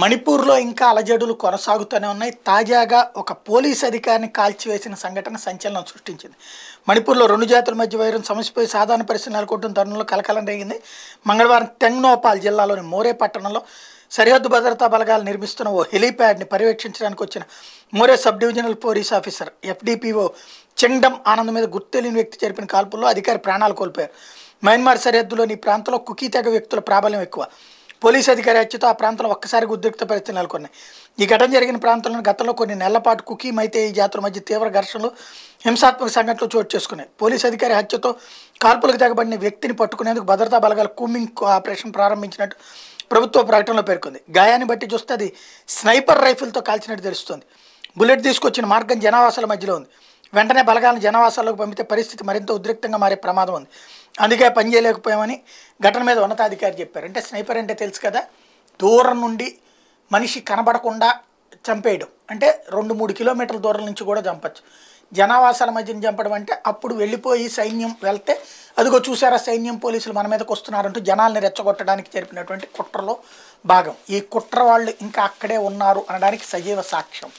మణిపూర్లో ఇంకా అలజడులు కొనసాగుతూనే ఉన్నాయి తాజాగా ఒక పోలీస్ అధికారిని కాల్చివేసిన సంఘటన సంచలనం సృష్టించింది మణిపూర్లో రెండు జాతుల మధ్య వైరం సమసిపోయి సాధారణ పరిస్థితి నెలకొంటున్న తరుణంలో కలకలం రేగింది మంగళవారం తెంగ్నోపాల్ జిల్లాలోని మోరే పట్టణంలో సరిహద్దు భద్రతా బలగాలు నిర్మిస్తున్న ఓ హెలీప్యాడ్ని పర్యవేక్షించడానికి వచ్చిన Moreh sub divisional police officer SDPO Chingtham Anand మీద గుర్తులేని వ్యక్తి జరిపిన కాల్పుల్లో అధికారి ప్రాణాలు కోల్పోయారు మయన్మార్ సరిహద్దులోని ప్రాంతంలో కుకీ తెగ వ్యక్తుల ప్రాబల్యం ఎక్కువ పోలీస్ అధికారి హత్యతో ఆ ప్రాంతంలో ఒక్కసారిగా ఉద్రిక్త పరిస్థితి నెలకొన్నాయి ఈ ఘటన జరిగిన ప్రాంతంలో గతంలో కొన్ని నెలల పాటు మైతే ఈ జాతుల మధ్య తీవ్ర ఘర్షణలు హింసాత్మక సంఘటనలు చోటు చేసుకున్నాయి పోలీస్ అధికారి హత్యతో కాల్పులకు తెగబడిన వ్యక్తిని పట్టుకునేందుకు భద్రతా బలగాలు కూమింగ్ ఆపరేషన్ ప్రారంభించినట్టు ప్రభుత్వ ప్రకటనలో పేర్కొంది గాయాన్ని బట్టి చూస్తే అది స్నైపర్ రైఫిల్తో కాల్చినట్టు తెలుస్తుంది బుల్లెట్ తీసుకొచ్చిన మార్గం జనావాసాల మధ్యలో ఉంది వెంటనే బలగాలను జనవాసాల్లోకి పంపితే పరిస్థితి మరింత ఉద్రిక్తంగా మారే ప్రమాదం ఉంది అందుకే పని చేయలేకపోయామని ఘటన మీద ఉన్నతాధికారి చెప్పారు అంటే స్నైపర్ అంటే తెలుసు కదా దూరం నుండి మనిషి కనబడకుండా చంపేయడం అంటే రెండు మూడు కిలోమీటర్ల దూరం నుంచి కూడా చంపచ్చు జనావాసాల మధ్యని చంపడం అంటే అప్పుడు వెళ్ళిపోయి సైన్యం వెళ్తే అదిగో చూసారా సైన్యం పోలీసులు మన మీదకి వస్తున్నారంటూ జనాల్ని రెచ్చగొట్టడానికి జరిపినటువంటి కుట్రలో భాగం ఈ కుట్ర వాళ్ళు ఇంకా అక్కడే ఉన్నారు అనడానికి సజీవ సాక్ష్యం